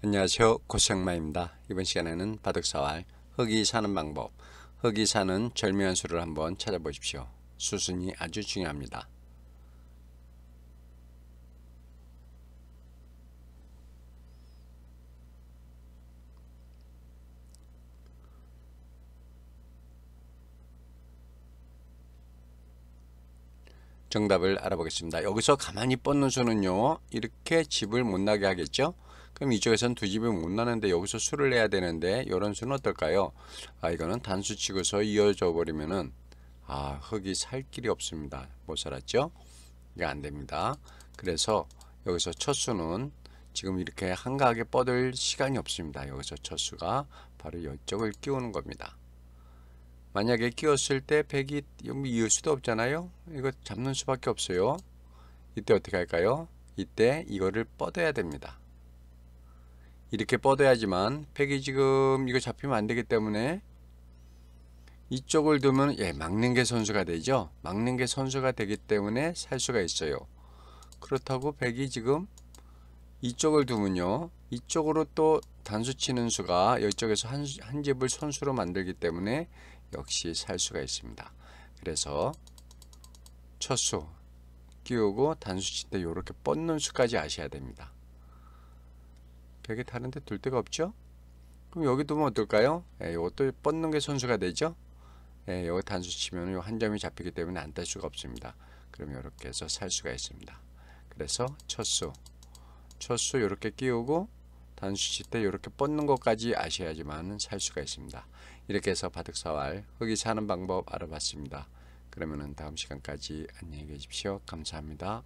안녕하세요 고생마입니다 이번 시간에는 바둑사활 흙이 사는 방법 흙이 사는 절묘한 수를 한번 찾아보십시오 수순이 아주 중요합니다 정답을 알아보겠습니다 여기서 가만히 뻗는 수는요 이렇게 집을 못나게 하겠죠 그럼 이쪽에선 두 집을 못 나는데 여기서 수를 내야 되는데 이런 수는 어떨까요? 아 이거는 단수 치고서 이어져 버리면은 아 흙이 살 길이 없습니다. 못 살았죠? 이게 안 됩니다. 그래서 여기서 첫 수는 지금 이렇게 한가하게 뻗을 시간이 없습니다. 여기서 첫 수가 바로 이쪽을 끼우는 겁니다. 만약에 끼웠을 때백이 이을 수도 없잖아요. 이거 잡는 수밖에 없어요. 이때 어떻게 할까요? 이때 이거를 뻗어야 됩니다. 이렇게 뻗어야지만 팩이 지금 이거 잡히면 안 되기 때문에 이쪽을 두면 예 막는 게 선수가 되죠 막는 게 선수가 되기 때문에 살 수가 있어요 그렇다고 백이 지금 이쪽을 두면요 이쪽으로 또 단수 치는 수가 이쪽에서 한, 한 집을 선수로 만들기 때문에 역시 살 수가 있습니다 그래서 첫수 끼우고 단수 칠 때 이렇게 뻗는 수까지 아셔야 됩니다 되게 다른데 둘 데가 없죠? 그럼 여기 두면 뭐 어떨까요? 예, 이것도 뻗는 게 선수가 되죠? 예, 여기 단수 치면 한 점이 잡히기 때문에 안 딸 수가 없습니다. 그럼 이렇게 해서 살 수가 있습니다. 그래서 첫수, 첫 수 이렇게 끼우고 단수 칠 때 이렇게 뻗는 것까지 아셔야지만 살 수가 있습니다. 이렇게 해서 바둑사활 흙이 사는 방법 알아봤습니다. 그러면 다음 시간까지 안녕히 계십시오. 감사합니다.